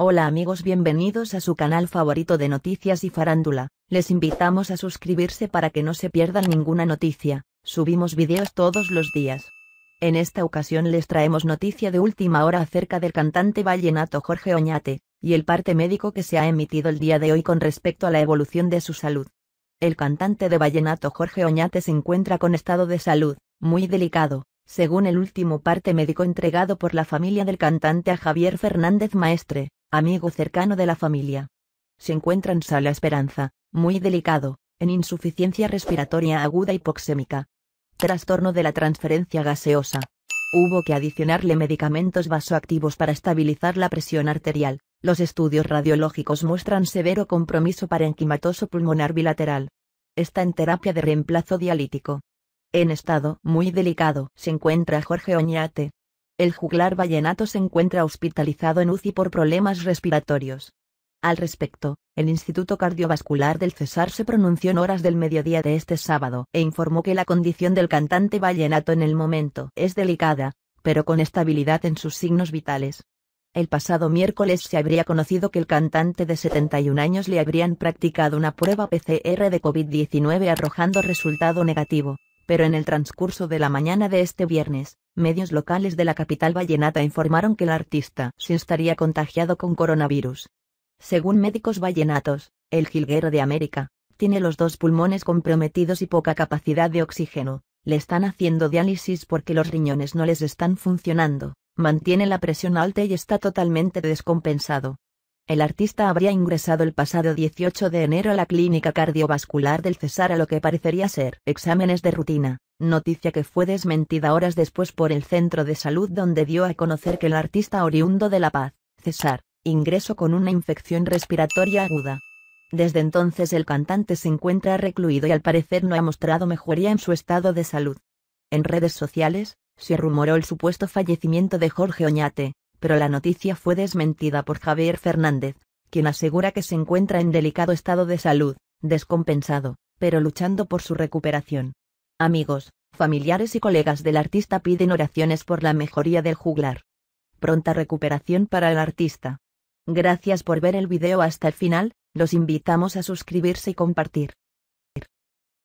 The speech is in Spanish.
Hola amigos bienvenidos a su canal favorito de noticias y farándula, les invitamos a suscribirse para que no se pierdan ninguna noticia, subimos videos todos los días. En esta ocasión les traemos noticia de última hora acerca del cantante vallenato Jorge Oñate, y el parte médico que se ha emitido el día de hoy con respecto a la evolución de su salud. El cantante de vallenato Jorge Oñate se encuentra con estado de salud, muy delicado, según el último parte médico entregado por la familia del cantante a Javier Fernández Maestre, amigo cercano de la familia. Se encuentra en Sala Esperanza, muy delicado, en insuficiencia respiratoria aguda hipoxémica. Trastorno de la transferencia gaseosa. Hubo que adicionarle medicamentos vasoactivos para estabilizar la presión arterial. Los estudios radiológicos muestran severo compromiso parenquimatoso pulmonar bilateral. Está en terapia de reemplazo dialítico. En estado muy delicado se encuentra Jorge Oñate, el juglar vallenato se encuentra hospitalizado en UCI por problemas respiratorios. Al respecto, el Instituto Cardiovascular del Cesar se pronunció en horas del mediodía de este sábado e informó que la condición del cantante vallenato en el momento es delicada, pero con estabilidad en sus signos vitales. El pasado miércoles se habría conocido que el cantante de 71 años le habrían practicado una prueba PCR de COVID-19 arrojando resultado negativo, pero en el transcurso de la mañana de este viernes, Medios locales de la capital vallenata informaron que el artista se estaría contagiado con coronavirus. Según médicos vallenatos, el jilguero de América tiene los dos pulmones comprometidos y poca capacidad de oxígeno. Le están haciendo diálisis porque los riñones no les están funcionando, mantiene la presión alta y está totalmente descompensado. El artista habría ingresado el pasado 18 de enero a la clínica cardiovascular del Cesar a lo que parecería ser exámenes de rutina noticia que fue desmentida horas después por el Centro de Salud donde dio a conocer que el artista oriundo de La Paz, César, ingresó con una infección respiratoria aguda. Desde entonces el cantante se encuentra recluido y al parecer no ha mostrado mejoría en su estado de salud. En redes sociales, se rumoró el supuesto fallecimiento de Jorge Oñate, pero la noticia fue desmentida por Javier Fernández, quien asegura que se encuentra en delicado estado de salud, descompensado, pero luchando por su recuperación. Amigos, familiares y colegas del artista piden oraciones por la mejoría del juglar. Pronta recuperación para el artista. Gracias por ver el video hasta el final, los invitamos a suscribirse y compartir.